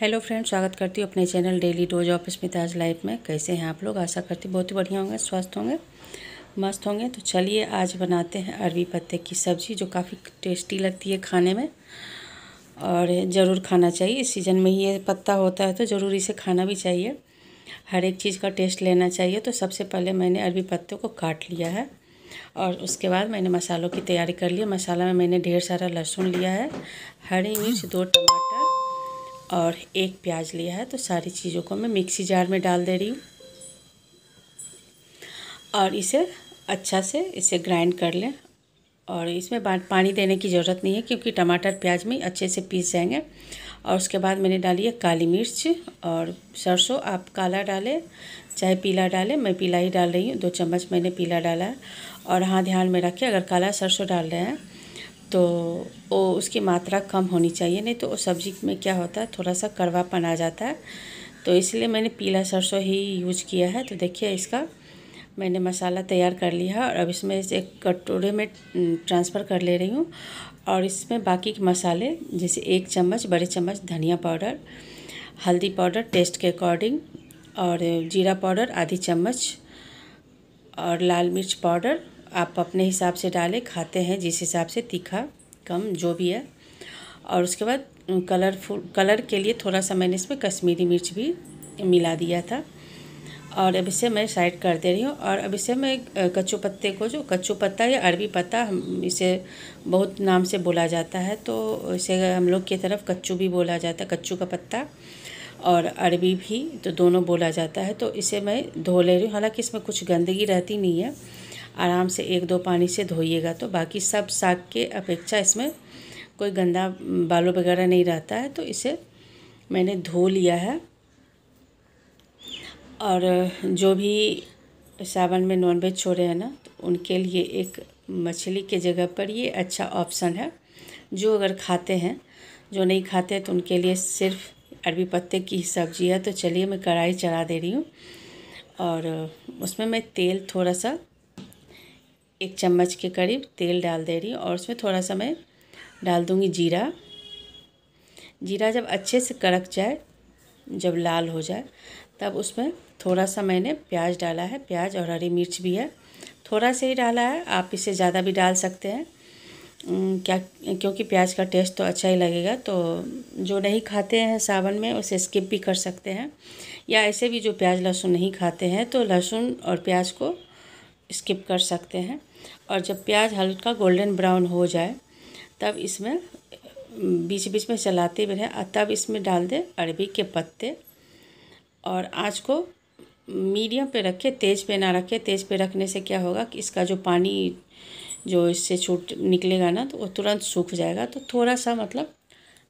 hello friend स्वागत करती हूँ अपने channel daily dose of Smita's life में कैसे हैं आप लोग आशा करती बहुत ही बढ़िया होंगे स्वस्थ होंगे मस्त होंगे तो चलिए आज बनाते हैं अरबी पत्ते की सब्ज़ी जो काफ़ी टेस्टी लगती है खाने में और ज़रूर खाना चाहिए इस सीज़न में ही ये पत्ता होता है तो ज़रूर इसे खाना भी चाहिए हर एक चीज़ का टेस्ट लेना चाहिए तो सबसे पहले मैंने अरबी पत्ते को काट लिया है और उसके बाद मैंने मसालों की तैयारी कर ली मसाला में मैंने ढेर सारा लहसुन लिया है हरी मिर्च दो टमाटर और एक प्याज लिया है तो सारी चीज़ों को मैं मिक्सी जार में डाल दे रही हूँ और इसे अच्छा से इसे ग्राइंड कर लें और इसमें पानी देने की ज़रूरत नहीं है क्योंकि टमाटर प्याज में अच्छे से पीस जाएंगे और उसके बाद मैंने डाली है काली मिर्च और सरसों आप काला डालें चाहे पीला डालें मैं पीला ही डाल रही हूँ दो चम्मच मैंने पीला डाला है और हाँ ध्यान में रखिए अगर काला सरसों डाल रहे हैं तो वो उसकी मात्रा कम होनी चाहिए नहीं तो सब्ज़ी में क्या होता है थोड़ा सा कड़वापन आ जाता है तो इसलिए मैंने पीला सरसों ही यूज किया है तो देखिए इसका मैंने मसाला तैयार कर लिया और अब इसमें इस एक कटोरे में ट्रांसफ़र कर ले रही हूँ और इसमें बाकी के मसाले जैसे एक चम्मच बड़े चम्मच धनिया पाउडर हल्दी पाउडर टेस्ट के अकॉर्डिंग और जीरा पाउडर आधी चम्मच और लाल मिर्च पाउडर आप अपने हिसाब से डालें खाते हैं जिस हिसाब से तीखा कम जो भी है और उसके बाद कलरफुल कलर के लिए थोड़ा सा मैंने इसमें कश्मीरी मिर्च भी मिला दिया था और अब इसे मैं साइड कर दे रही हूँ और अब इसे मैं कच्चू पत्ते को जो कच्चू पत्ता या अरबी पत्ता हम इसे बहुत नाम से बोला जाता है तो इसे हम लोग की तरफ कच्चू भी बोला जाता है कच्चू का पत्ता और अरबी भी तो दोनों बोला जाता है तो इसे मैं धो ले रही हूँ हालाँकि इसमें कुछ गंदगी रहती नहीं है आराम से एक दो पानी से धोइएगा तो बाकी सब साग के अपेक्षा इसमें कोई गंदा बालों वगैरह नहीं रहता है तो इसे मैंने धो लिया है और जो भी सावन में नॉनवेज छोड़े हैं ना तो उनके लिए एक मछली के जगह पर ये अच्छा ऑप्शन है जो अगर खाते हैं जो नहीं खाते तो उनके लिए सिर्फ अरबी पत्ते की सब्ज़ी है तो चलिए मैं कढ़ाई चढ़ा दे रही हूँ और उसमें मैं तेल थोड़ा सा एक चम्मच के करीब तेल डाल दे रही हूँ और उसमें थोड़ा सा मैं डाल दूँगी जीरा जीरा जब अच्छे से कड़क जाए जब लाल हो जाए तब उसमें थोड़ा सा मैंने प्याज डाला है प्याज और हरी मिर्च भी है थोड़ा सा ही डाला है आप इसे ज़्यादा भी डाल सकते हैं क्या क्योंकि प्याज का टेस्ट तो अच्छा ही लगेगा तो जो नहीं खाते हैं सावन में उसे स्किप भी कर सकते हैं या ऐसे भी जो प्याज लहसुन नहीं खाते हैं तो लहसुन और प्याज को स्किप कर सकते हैं और जब प्याज हल्का गोल्डन ब्राउन हो जाए तब इसमें बीच बीच में चलाते भी रहें और तब इसमें डाल दें अरबी के पत्ते और आँच को मीडियम पे रखें तेज़ पे ना रखें तेज़ पे रखने से क्या होगा कि इसका जो पानी जो इससे छूट निकलेगा ना तो वो तुरंत सूख जाएगा तो थोड़ा सा मतलब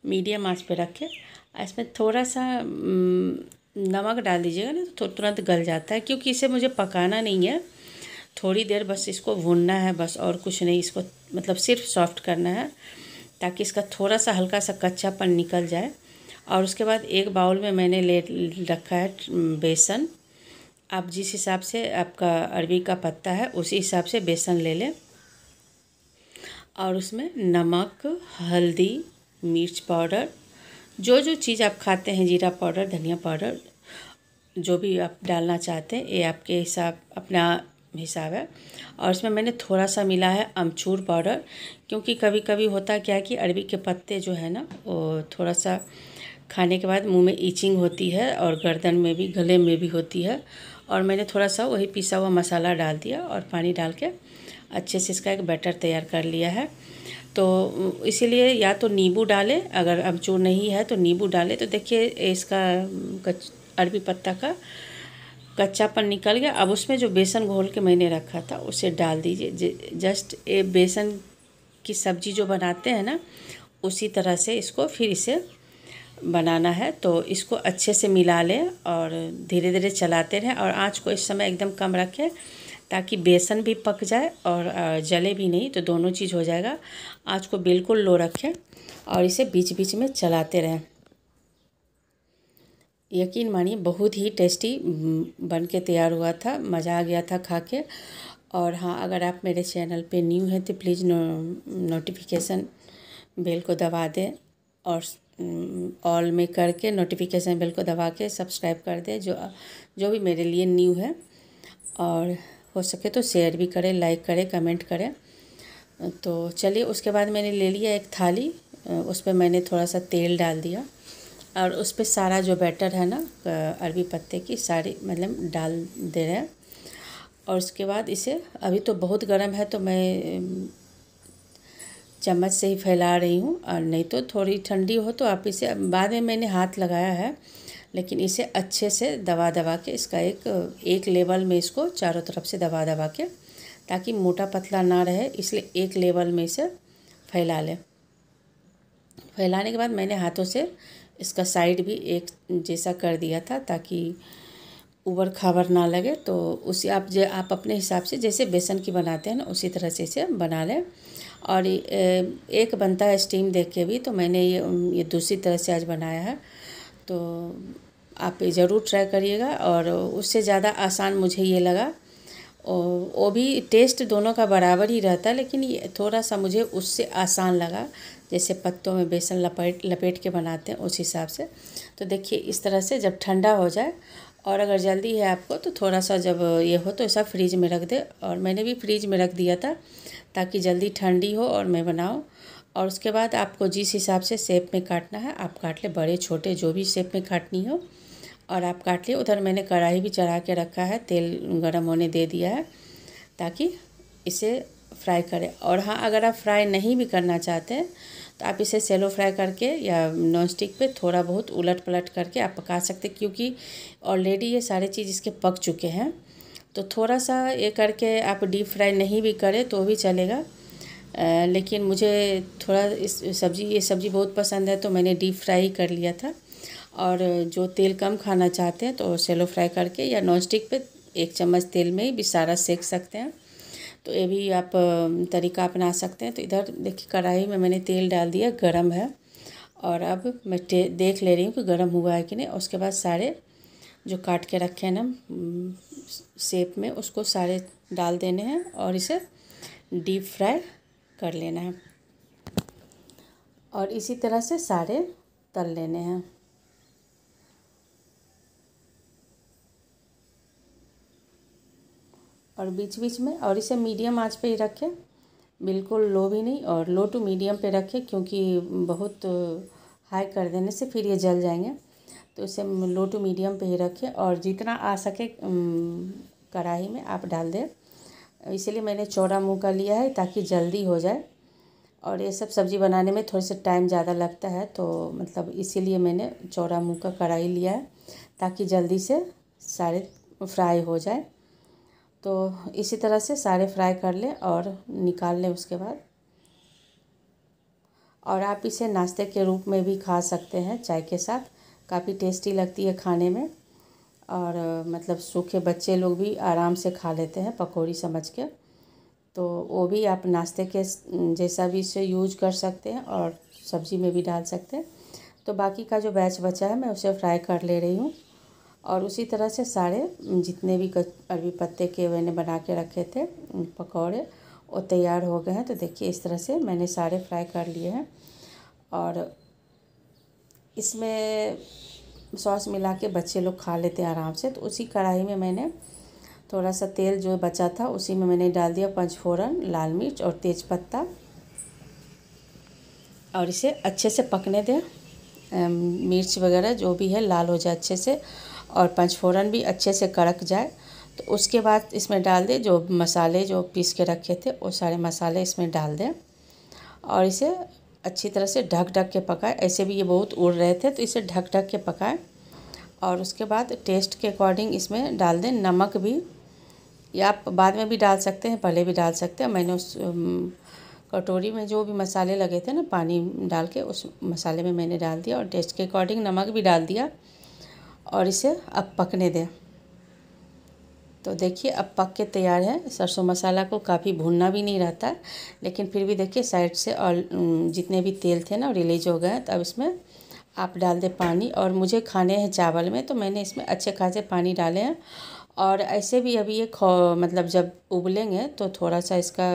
मीडियम आँच पे रखें इसमें थोड़ा सा नमक डाल दीजिएगा ना तो तुरंत गल जाता है क्योंकि इसे मुझे पकाना नहीं है थोड़ी देर बस इसको भूनना है बस और कुछ नहीं इसको मतलब सिर्फ सॉफ्ट करना है ताकि इसका थोड़ा सा हल्का सा कच्चापन निकल जाए और उसके बाद एक बाउल में मैंने ले रखा है बेसन आप जिस हिसाब से आपका अरबी का पत्ता है उसी हिसाब से बेसन ले लें और उसमें नमक हल्दी मिर्च पाउडर जो जो चीज़ आप खाते हैं जीरा पाउडर धनिया पाउडर जो भी आप डालना चाहते हैं ये आपके हिसाब अपना हिसाब है और इसमें मैंने थोड़ा सा मिला है अमचूर पाउडर क्योंकि कभी कभी होता क्या है कि अरबी के पत्ते जो है ना वो थोड़ा सा खाने के बाद मुंह में ईचिंग होती है और गर्दन में भी गले में भी होती है और मैंने थोड़ा सा वही पिसा हुआ मसाला डाल दिया और पानी डाल के अच्छे से इसका एक बैटर तैयार कर लिया है तो इसीलिए या तो नींबू डालें अगर अमचूर नहीं है तो नींबू डालें तो देखिए इसका अरबी पत्ता का कच्चापन निकल गया अब उसमें जो बेसन घोल के मैंने रखा था उसे डाल दीजिए जस्ट ये बेसन की सब्जी जो बनाते हैं ना उसी तरह से इसको फिर इसे बनाना है तो इसको अच्छे से मिला लें और धीरे धीरे चलाते रहें और आँच को इस समय एकदम कम रखें ताकि बेसन भी पक जाए और जले भी नहीं तो दोनों चीज़ हो जाएगा आँच को बिल्कुल लो रखें और इसे बीच बीच में चलाते रहें यकीन मानिए बहुत ही टेस्टी बन के तैयार हुआ था मज़ा आ गया था खा के और हाँ अगर आप मेरे चैनल पे न्यू हैं तो प्लीज़ नो, नोटिफिकेशन बेल को दबा दें और ऑल में करके नोटिफिकेशन बेल को दबा के सब्सक्राइब कर दें जो जो भी मेरे लिए न्यू है और हो सके तो शेयर भी करें लाइक करें कमेंट करें तो चलिए उसके बाद मैंने ले लिया एक थाली उस पर मैंने थोड़ा सा तेल डाल दिया और उस पर सारा जो बैटर है ना अरबी पत्ते की सारी मतलब डाल दे रहे हैं और उसके बाद इसे अभी तो बहुत गर्म है तो मैं चम्मच से ही फैला रही हूँ और नहीं तो थोड़ी ठंडी हो तो आप इसे बाद में मैंने हाथ लगाया है लेकिन इसे अच्छे से दबा दबा के इसका एक एक लेवल में इसको चारों तरफ से दबा दबा के ताकि मोटा पतला ना रहे इसलिए एक लेवल में इसे फैला लें फैलाने के बाद मैंने हाथों से इसका साइड भी एक जैसा कर दिया था ताकि उबर खाबर ना लगे तो उसे आप जो आप अपने हिसाब से जैसे बेसन की बनाते हैं ना उसी तरह से इसे बना लें और एक बनता है स्टीम देख के भी तो मैंने ये ये दूसरी तरह से आज बनाया है तो आप ज़रूर ट्राई करिएगा और उससे ज़्यादा आसान मुझे ये लगा वो भी टेस्ट दोनों का बराबर ही रहता है लेकिन ये थोड़ा सा मुझे उससे आसान लगा जैसे पत्तों में बेसन लपेट लपेट के बनाते हैं उस हिसाब से तो देखिए इस तरह से जब ठंडा हो जाए और अगर जल्दी है आपको तो थोड़ा सा जब ये हो तो ऐसा फ्रीज में रख दे और मैंने भी फ्रीज में रख दिया था ताकि जल्दी ठंडी हो और मैं बनाऊँ और उसके बाद आपको जिस हिसाब से शेप में काटना है आप काट ले बड़े छोटे जो भी शेप में काटनी हो और आप काट लिए उधर मैंने कढ़ाई भी चढ़ा के रखा है तेल गर्म होने दे दिया है ताकि इसे फ्राई करें और हाँ अगर आप फ्राई नहीं भी करना चाहते तो आप इसे सेलो फ्राई करके या नॉन स्टिक पे थोड़ा बहुत उलट पलट करके आप पका सकते क्योंकि ऑलरेडी ये सारे चीज़ इसके पक चुके हैं तो थोड़ा सा ये करके आप डीप फ्राई नहीं भी करें तो भी चलेगा आ, लेकिन मुझे थोड़ा इस सब्ज़ी ये सब्ज़ी बहुत पसंद है तो मैंने डीप फ्राई कर लिया था और जो तेल कम खाना चाहते हैं तो सेलो फ्राई करके या नॉन स्टिक पे एक चम्मच तेल में ही भी सारा सेक सकते हैं तो ये भी आप तरीका अपना सकते हैं तो इधर देखिए कढ़ाई में मैंने तेल डाल दिया गर्म है और अब मैं देख ले रही हूँ कि गर्म हुआ है कि नहीं उसके बाद सारे जो काट के रखे हैं ना सेप में उसको सारे डाल देने हैं और इसे डीप फ्राई कर लेना है और इसी तरह से सारे तल लेने हैं और बीच बीच में और इसे मीडियम आंच पे ही रखें बिल्कुल लो भी नहीं और लो टू मीडियम पे रखें क्योंकि बहुत हाई कर देने से फिर ये जल जाएंगे तो इसे लो टू मीडियम पे ही रखें और जितना आ सके कढ़ाई में आप डाल दें इसीलिए मैंने चौड़ा मुँह का लिया है ताकि जल्दी हो जाए और ये सब सब्ज़ी बनाने में थोड़े से टाइम ज़्यादा लगता है तो मतलब इसीलिए मैंने चौड़ा मुँह का कढ़ाई लिया है ताकि जल्दी से सारे फ्राई हो जाए तो इसी तरह से सारे फ्राई कर लें और निकाल लें उसके बाद और आप इसे नाश्ते के रूप में भी खा सकते हैं चाय के साथ काफ़ी टेस्टी लगती है खाने में और मतलब सूखे बच्चे लोग भी आराम से खा लेते हैं पकौड़ी समझ के तो वो भी आप नाश्ते के जैसा भी इसे यूज कर सकते हैं और सब्ज़ी में भी डाल सकते हैं तो बाकी का जो बैच बचा है मैं उसे फ्राई कर ले रही हूँ और उसी तरह से सारे जितने भी अरबी पत्ते के मैंने बना के रखे थे पकौड़े वो तैयार हो गए हैं तो देखिए इस तरह से मैंने सारे फ्राई कर लिए हैं और इसमें सॉस मिला के बच्चे लोग खा लेते हैं आराम से तो उसी कढ़ाई में मैंने थोड़ा सा तेल जो बचा था उसी में मैंने डाल दिया पंचफोरन लाल मिर्च और तेज़पत्ता और इसे अच्छे से पकने दें मिर्च वगैरह जो भी है लाल हो जाए अच्छे से और पंचफोरन भी अच्छे से कड़क जाए तो उसके बाद इसमें डाल दें जो मसाले जो पीस के रखे थे वो सारे मसाले इसमें डाल दें और इसे अच्छी तरह से ढक ढक के पकाएं ऐसे भी ये बहुत उड़ रहे थे तो इसे ढक ढक के पकाएं और उसके बाद टेस्ट के अकॉर्डिंग इसमें डाल दें नमक भी या आप बाद में भी डाल सकते हैं पहले भी डाल सकते हैं मैंने उस कटोरी में जो भी मसाले लगे थे ना पानी डाल के उस मसाले में मैंने डाल दिया और टेस्ट के अकॉर्डिंग नमक भी डाल दिया और इसे अब पकने दें तो देखिए अब पक के तैयार है सरसों मसाला को काफ़ी भूनना भी नहीं रहता लेकिन फिर भी देखिए साइड से और जितने भी तेल थे ना रिलीज हो गए तो अब इसमें आप डाल दें पानी और मुझे खाने हैं चावल में तो मैंने इसमें अच्छे खासे पानी डाले हैं और ऐसे भी अभी ये खो मतलब जब उबलेंगे तो थोड़ा सा इसका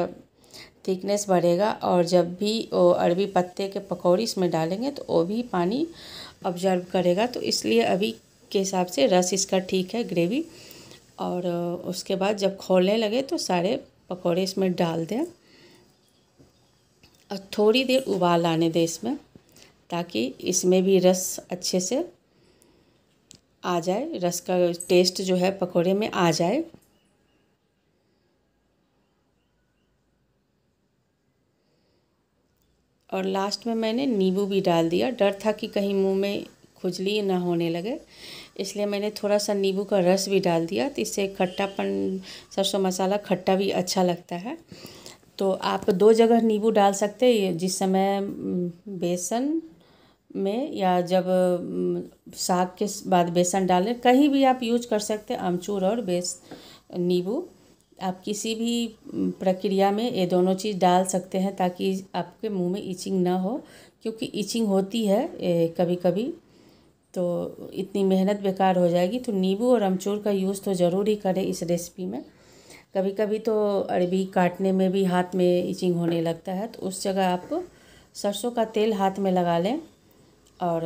थिकनेस बढ़ेगा और जब भी वो अरबी पत्ते के पकौड़ी इसमें डालेंगे तो वो भी पानी ऑब्जर्व करेगा तो इसलिए अभी के हिसाब से रस इसका ठीक है ग्रेवी और उसके बाद जब खोलने लगे तो सारे पकौड़े इसमें डाल दें और थोड़ी देर उबाल आने दें इसमें ताकि इसमें भी रस अच्छे से आ जाए रस का टेस्ट जो है पकौड़े में आ जाए और लास्ट में मैंने नींबू भी डाल दिया डर था कि कहीं मुंह में खुजली ना होने लगे इसलिए मैंने थोड़ा सा नींबू का रस भी डाल दिया तो इससे खट्टापन सरसों मसाला खट्टा भी अच्छा लगता है तो आप दो जगह नींबू डाल सकते हैं जिस समय बेसन में या जब साग के बाद बेसन डालें कहीं भी आप यूज कर सकते हैं अमचूर और बेस नींबू आप किसी भी प्रक्रिया में ये दोनों चीज़ डाल सकते हैं ताकि आपके मुंह में इचिंग ना हो क्योंकि इचिंग होती है कभी कभी तो इतनी मेहनत बेकार हो जाएगी तो नींबू और अमचूर का यूज़ तो ज़रूर ही करें इस रेसिपी में कभी कभी तो अरबी काटने में भी हाथ में इचिंग होने लगता है तो उस जगह आप सरसों का तेल हाथ में लगा लें और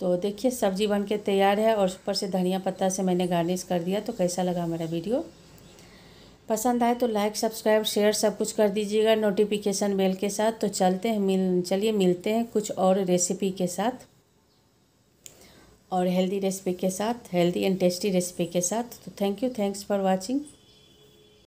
तो देखिए सब्जी बन के तैयार है और ऊपर से धनिया पत्ता से मैंने गार्निश कर दिया तो कैसा लगा मेरा वीडियो पसंद आए तो लाइक सब्सक्राइब शेयर सब कुछ कर दीजिएगा नोटिफिकेशन बेल के साथ तो चलते हैं मिल चलिए मिलते हैं कुछ और रेसिपी के साथ और हेल्दी रेसिपी के साथ हेल्दी एंड टेस्टी रेसिपी के साथ तो thank you thanks for watching